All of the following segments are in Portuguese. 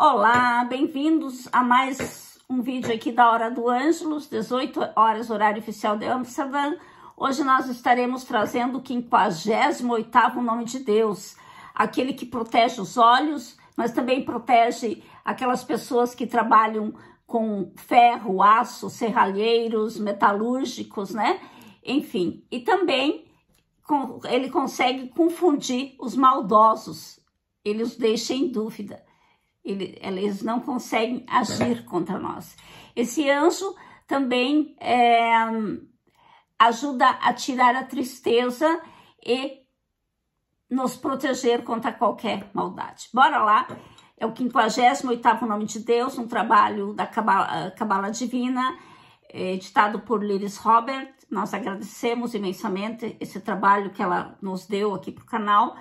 Olá, bem-vindos a mais um vídeo aqui da Hora do Ângelos, 18 horas, horário oficial de Amsterdã. Hoje nós estaremos trazendo o 58º Nome de Deus, aquele que protege os olhos, mas também protege aquelas pessoas que trabalham com ferro, aço, serralheiros, metalúrgicos, né? Enfim, e também ele consegue confundir os maldosos, ele os deixa em dúvida eles não conseguem tá agir contra nós. Esse anjo também é, ajuda a tirar a tristeza e nos proteger contra qualquer maldade. Bora lá! É o 58 Nome de Deus, um trabalho da Cabala, Cabala Divina, é, editado por Liris Robert. Nós agradecemos imensamente esse trabalho que ela nos deu aqui para o canal.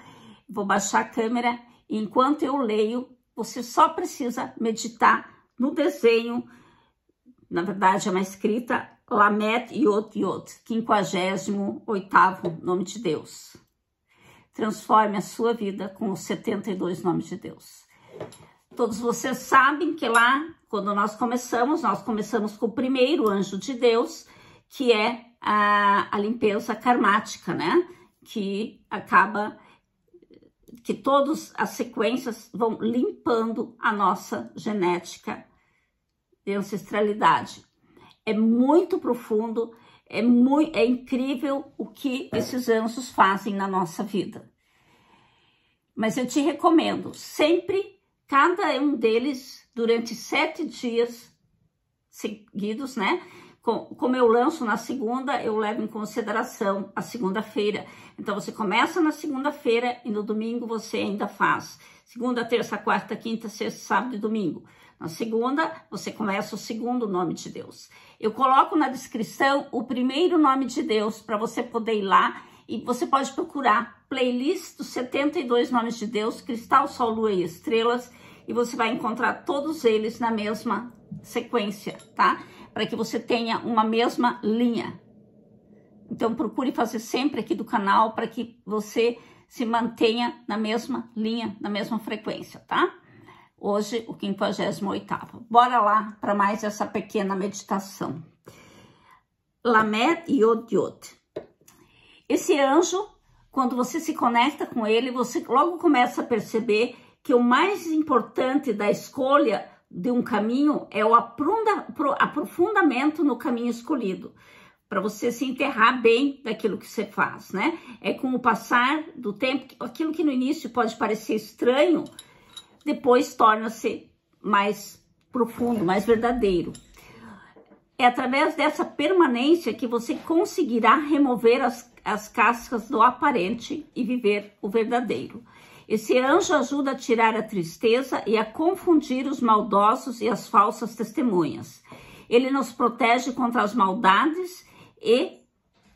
Vou baixar a câmera. Enquanto eu leio, você só precisa meditar no desenho, na verdade é uma escrita, Lamet Yod Yod, 58 nome de Deus. Transforme a sua vida com os 72 nomes de Deus. Todos vocês sabem que lá, quando nós começamos, nós começamos com o primeiro anjo de Deus, que é a, a limpeza karmática, né? Que acaba que todas as sequências vão limpando a nossa genética de ancestralidade. É muito profundo, é, muito, é incrível o que esses anjos fazem na nossa vida. Mas eu te recomendo, sempre, cada um deles, durante sete dias seguidos, né? como eu lanço na segunda, eu levo em consideração a segunda-feira. Então, você começa na segunda-feira e no domingo você ainda faz. Segunda, terça, quarta, quinta, sexta, sábado e domingo. Na segunda, você começa o segundo nome de Deus. Eu coloco na descrição o primeiro nome de Deus para você poder ir lá e você pode procurar playlist dos 72 nomes de Deus, cristal, sol, lua e estrelas, e você vai encontrar todos eles na mesma sequência, tá? para que você tenha uma mesma linha. Então procure fazer sempre aqui do canal para que você se mantenha na mesma linha, na mesma frequência, tá? Hoje o 58 Bora lá para mais essa pequena meditação. Lamed Yod Yod. Esse anjo, quando você se conecta com ele, você logo começa a perceber que o mais importante da escolha de um caminho é o aprofundamento no caminho escolhido, para você se enterrar bem daquilo que você faz, né? É com o passar do tempo, aquilo que no início pode parecer estranho, depois torna-se mais profundo, mais verdadeiro. É através dessa permanência que você conseguirá remover as, as cascas do aparente e viver o verdadeiro. Esse anjo ajuda a tirar a tristeza e a confundir os maldosos e as falsas testemunhas. Ele nos protege contra as maldades e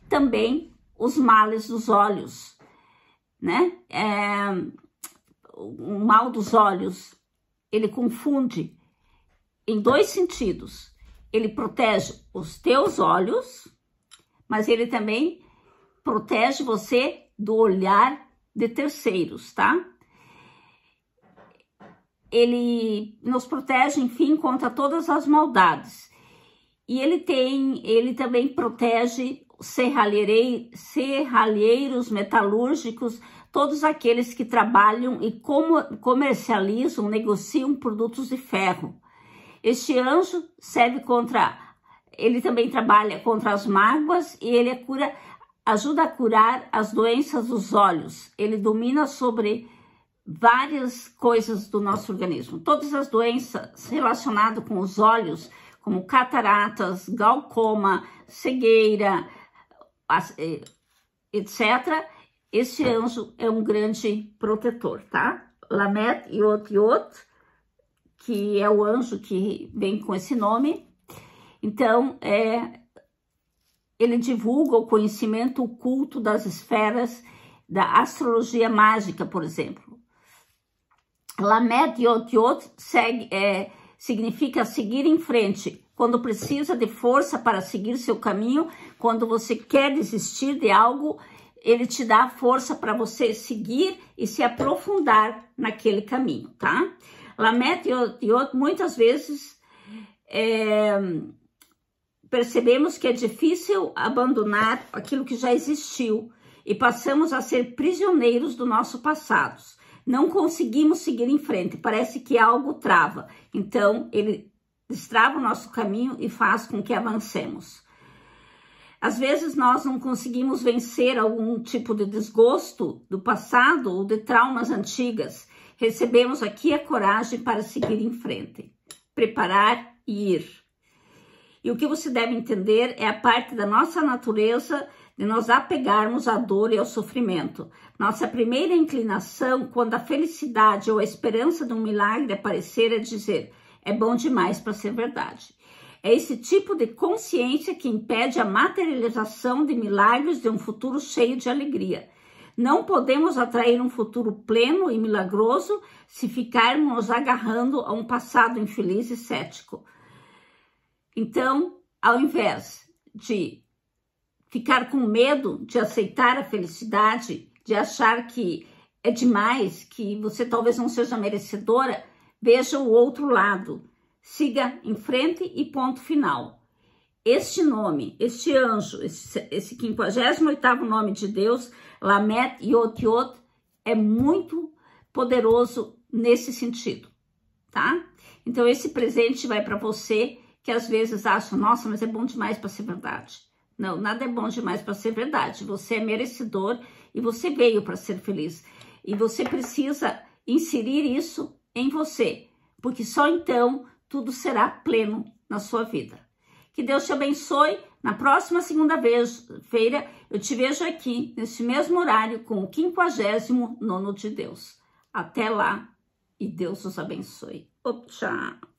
também os males dos olhos, né? É, o mal dos olhos, ele confunde em dois sentidos. Ele protege os teus olhos, mas ele também protege você do olhar de terceiros, tá? Ele nos protege, enfim, contra todas as maldades. E ele tem, ele também protege serralheiros, metalúrgicos, todos aqueles que trabalham e como comercializam, negociam produtos de ferro. Este anjo serve contra, ele também trabalha contra as mágoas e ele é cura ajuda a curar as doenças dos olhos. Ele domina sobre várias coisas do nosso organismo. Todas as doenças relacionadas com os olhos, como cataratas, glaucoma, cegueira, eh, etc. Esse anjo é um grande protetor, tá? Lamet Yot Yot, que é o anjo que vem com esse nome. Então, é, ele divulga o conhecimento oculto das esferas da astrologia mágica, por exemplo. Lamed Yot segue, é, significa seguir em frente, quando precisa de força para seguir seu caminho, quando você quer desistir de algo, ele te dá a força para você seguir e se aprofundar naquele caminho, tá? Lamed Yot muitas vezes é, percebemos que é difícil abandonar aquilo que já existiu e passamos a ser prisioneiros do nosso passado. Não conseguimos seguir em frente, parece que algo trava. Então, ele destrava o nosso caminho e faz com que avancemos. Às vezes nós não conseguimos vencer algum tipo de desgosto do passado ou de traumas antigas. Recebemos aqui a coragem para seguir em frente, preparar e ir. E o que você deve entender é a parte da nossa natureza de nos apegarmos à dor e ao sofrimento. Nossa primeira inclinação, quando a felicidade ou a esperança de um milagre aparecer, é dizer: é bom demais para ser verdade. É esse tipo de consciência que impede a materialização de milagres de um futuro cheio de alegria. Não podemos atrair um futuro pleno e milagroso se ficarmos agarrando a um passado infeliz e cético. Então, ao invés de ficar com medo de aceitar a felicidade, de achar que é demais, que você talvez não seja merecedora, veja o outro lado. Siga em frente e ponto final. Este nome, este anjo, esse, 58 nome de Deus, Lamet Yot Yot, é muito poderoso nesse sentido, tá? Então, esse presente vai para você que às vezes acham, nossa, mas é bom demais para ser verdade. Não, nada é bom demais para ser verdade. Você é merecedor e você veio para ser feliz. E você precisa inserir isso em você, porque só então tudo será pleno na sua vida. Que Deus te abençoe. Na próxima segunda-feira eu te vejo aqui, neste mesmo horário, com o 59 nono de Deus. Até lá e Deus os abençoe. Op, tchau!